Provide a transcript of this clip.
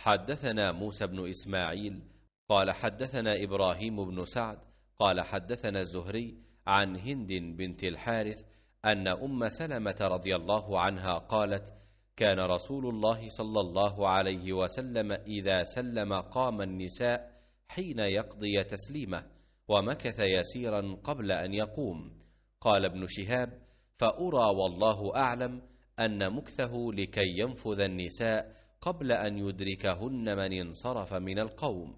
حدثنا موسى بن إسماعيل قال حدثنا إبراهيم بن سعد قال حدثنا الزهري عن هند بنت الحارث أن أم سلمة رضي الله عنها قالت كان رسول الله صلى الله عليه وسلم إذا سلم قام النساء حين يقضي تسليمه ومكث يسيرا قبل أن يقوم قال ابن شهاب فأرى والله أعلم أن مكثه لكي ينفذ النساء قبل أن يدركهن من انصرف من القوم